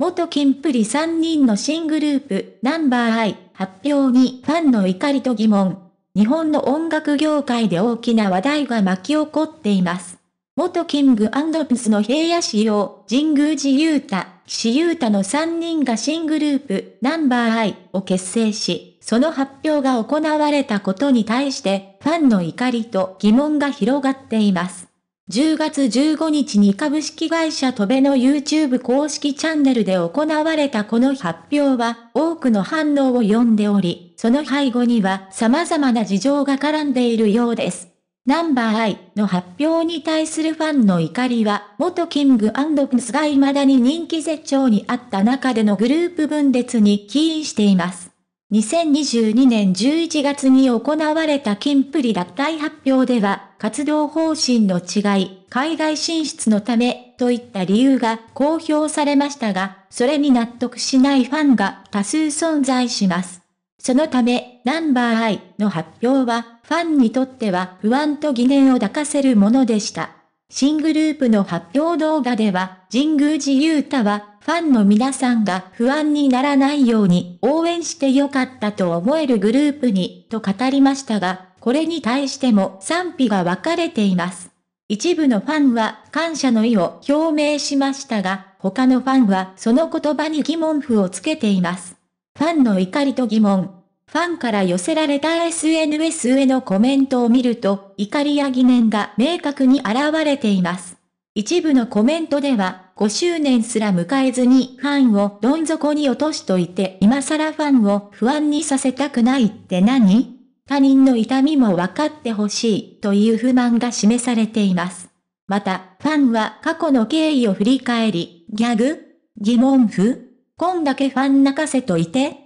元キンプリ3人の新グループ、ナンバーアイ発表にファンの怒りと疑問。日本の音楽業界で大きな話題が巻き起こっています。元キングプスの平野志陽、神宮寺勇太、岸優太の3人が新グループ、ナンバーアイを結成し、その発表が行われたことに対して、ファンの怒りと疑問が広がっています。10月15日に株式会社トベの YouTube 公式チャンネルで行われたこの発表は多くの反応を呼んでおり、その背後には様々な事情が絡んでいるようです。ナンバーイの発表に対するファンの怒りは、元キングアンドプスが未だに人気絶頂にあった中でのグループ分裂に起因しています。2022年11月に行われた金プリ脱退発表では、活動方針の違い、海外進出のため、といった理由が公表されましたが、それに納得しないファンが多数存在します。そのため、ナンバーイの発表は、ファンにとっては不安と疑念を抱かせるものでした。新グループの発表動画では、神宮寺勇太はファンの皆さんが不安にならないように応援してよかったと思えるグループに、と語りましたが、これに対しても賛否が分かれています。一部のファンは感謝の意を表明しましたが、他のファンはその言葉に疑問符をつけています。ファンの怒りと疑問。ファンから寄せられた SNS へのコメントを見ると、怒りや疑念が明確に現れています。一部のコメントでは、5周年すら迎えずにファンをどん底に落としといて今更ファンを不安にさせたくないって何他人の痛みも分かってほしいという不満が示されています。また、ファンは過去の経緯を振り返り、ギャグ疑問符こんだけファン泣かせといて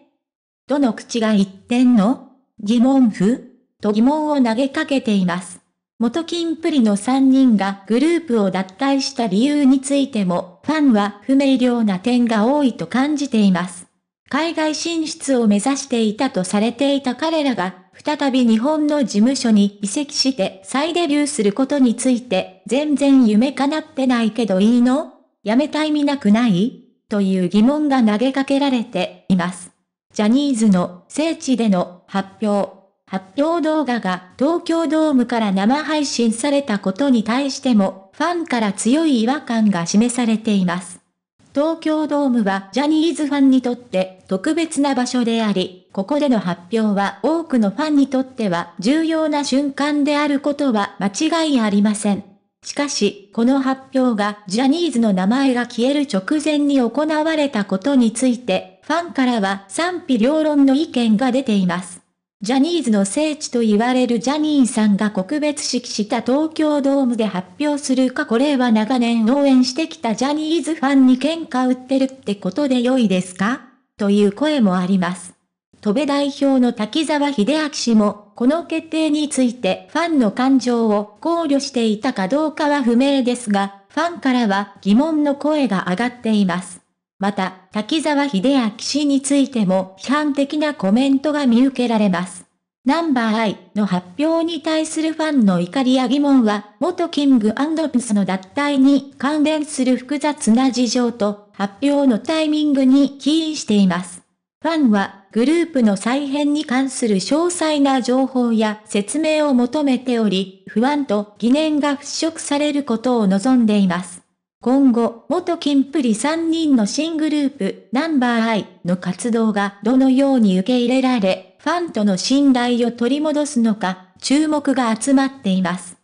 どの口が言ってんの疑問符と疑問を投げかけています。元金プリの3人がグループを脱退した理由についても、ファンは不明瞭な点が多いと感じています。海外進出を目指していたとされていた彼らが、再び日本の事務所に移籍して再デビューすることについて、全然夢叶ってないけどいいのやめた意味なくないという疑問が投げかけられています。ジャニーズの聖地での発表。発表動画が東京ドームから生配信されたことに対しても、ファンから強い違和感が示されています。東京ドームはジャニーズファンにとって特別な場所であり、ここでの発表は多くのファンにとっては重要な瞬間であることは間違いありません。しかし、この発表がジャニーズの名前が消える直前に行われたことについて、ファンからは賛否両論の意見が出ています。ジャニーズの聖地と言われるジャニーさんが告別式した東京ドームで発表するかこれは長年応援してきたジャニーズファンに喧嘩売ってるってことで良いですかという声もあります。戸部代表の滝沢秀明氏も、この決定についてファンの感情を考慮していたかどうかは不明ですが、ファンからは疑問の声が上がっています。また、滝沢秀明氏についても批判的なコメントが見受けられます。ナンバーアイの発表に対するファンの怒りや疑問は、元キングピスの脱退に関連する複雑な事情と、発表のタイミングに起因しています。ファンは、グループの再編に関する詳細な情報や説明を求めており、不安と疑念が払拭されることを望んでいます。今後、元キンプリ3人の新グループ、ナンバーアイの活動がどのように受け入れられ、ファンとの信頼を取り戻すのか、注目が集まっています。